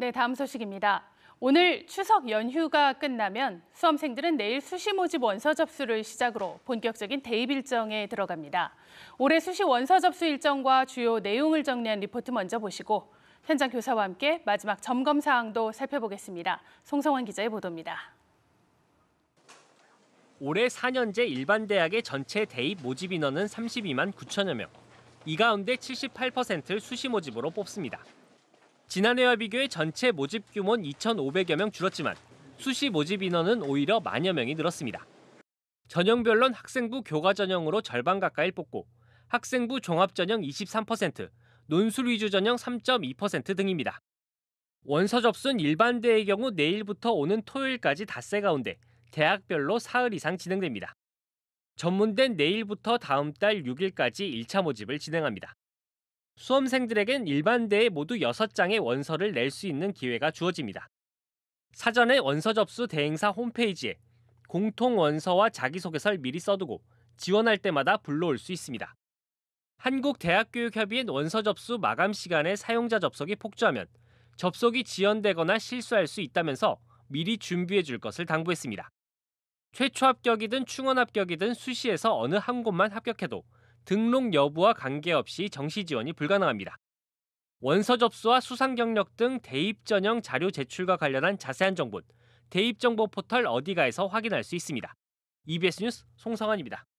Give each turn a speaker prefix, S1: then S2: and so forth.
S1: 네, 다음 소식입니다. 오늘 추석 연휴가 끝나면 수험생들은 내일 수시 모집 원서 접수를 시작으로 본격적인 대입 일정에 들어갑니다. 올해 수시 원서 접수 일정과 주요 내용을 정리한 리포트 먼저 보시고 현장 교사와 함께 마지막 점검 사항도 살펴보겠습니다. 송성환 기자의 보도입니다.
S2: 올해 4년제 일반 대학의 전체 대입 모집 인원은 32만 9천여 명. 이 가운데 78%를 수시 모집으로 뽑습니다. 지난해와 비교해 전체 모집 규모는 2,500여 명 줄었지만 수시 모집 인원은 오히려 만여 명이 늘었습니다. 전형별론 학생부 교과 전형으로 절반 가까이 뽑고 학생부 종합 전형 23%, 논술 위주 전형 3.2% 등입니다. 원서 접수는 일반 대의 경우 내일부터 오는 토요일까지 닷새 가운데 대학별로 사흘 이상 진행됩니다. 전문대는 내일부터 다음 달 6일까지 1차 모집을 진행합니다. 수험생들에겐 일반 대에 모두 6장의 원서를 낼 수 있는 기회가 주어집니다. 사전에 원서 접수 대행사 홈페이지에 공통 원서와 자기소개서를 미리 써두고 지원할 때마다 불러올 수 있습니다. 한국대학교육협의회 원서 접수 마감 시간에 사용자 접속이 폭주하면 접속이 지연되거나 실수할 수 있다면서 미리 준비해 줄 것을 당부했습니다. 최초 합격이든 충원 합격이든 수시에서 어느 한 곳만 합격해도 등록 여부와 관계없이 정시 지원이 불가능합니다. 원서 접수와 수상 경력 등 대입 전형 자료 제출과 관련한 자세한 정보는 대입 정보 포털 어디가에서 확인할 수 있습니다. EBS 뉴스 송성환입니다.